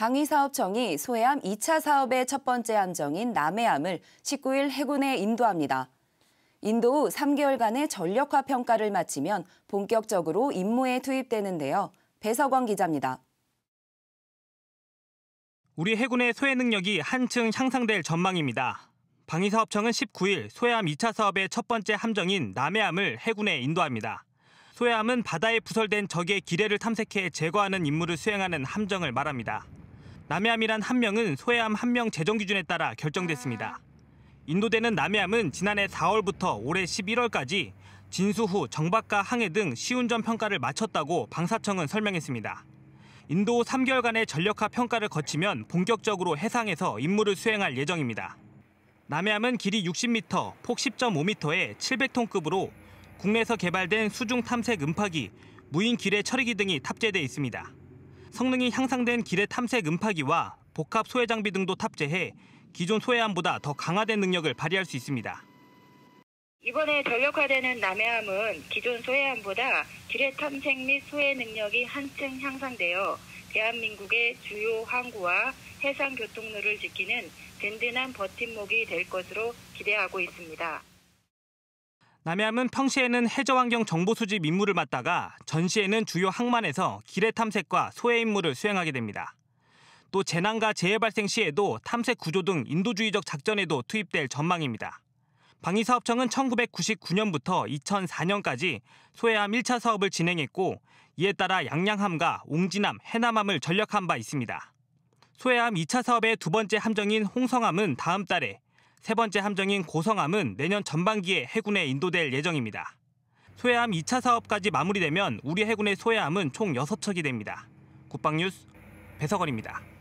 방위사업청이 소해암 2차 사업의 첫 번째 함정인 남해암을 19일 해군에 인도합니다. 인도 후 3개월간의 전력화 평가를 마치면 본격적으로 임무에 투입되는데요. 배서광 기자입니다. 우리 해군의 소해 능력이 한층 향상될 전망입니다. 방위사업청은 19일 소해암 2차 사업의 첫 번째 함정인 남해암을 해군에 인도합니다. 소해암은 바다에 부설된 적의 기뢰를 탐색해 제거하는 임무를 수행하는 함정을 말합니다. 남해암이란 한 명은 소해암 한명 재정 기준에 따라 결정됐습니다. 인도되는 남해암은 지난해 4월부터 올해 11월까지 진수 후 정박과 항해 등 시운전 평가를 마쳤다고 방사청은 설명했습니다. 인도 3개월간의 전력화 평가를 거치면 본격적으로 해상에서 임무를 수행할 예정입니다. 남해암은 길이 60m, 폭 10.5m에 700톤급으로 국내에서 개발된 수중 탐색 음파기, 무인 기뢰 처리기 등이 탑재돼 있습니다. 성능이 향상된 기뢰 탐색 음파기와 복합 소외 장비 등도 탑재해 기존 소외함보다더 강화된 능력을 발휘할 수 있습니다. 이번에 전력화되는 남해함은 기존 소해함보다 기뢰 탐색 및 소해 능력이 한층 향상되어 대한민국의 주요 항구와 해상 교통로를 지키는 든든한 버팀목이 될 것으로 기대하고 있습니다. 남해함은 평시에는 해저 환경 정보 수집 임무를 맡다가 전시에는 주요 항만에서 기뢰 탐색과 소해 임무를 수행하게 됩니다. 또 재난과 재해 발생 시에도 탐색 구조 등 인도주의적 작전에도 투입될 전망입니다. 방위사업청은 1999년부터 2004년까지 소해함 1차 사업을 진행했고 이에 따라 양양함과 옹진함, 해남함을 전력한 바 있습니다. 소해함 2차 사업의 두 번째 함정인 홍성함은 다음 달에 세 번째 함정인 고성함은 내년 전반기에 해군에 인도될 예정입니다. 소해함 2차 사업까지 마무리되면 우리 해군의 소해함은 총 6척이 됩니다. 국방뉴스 배석원입니다.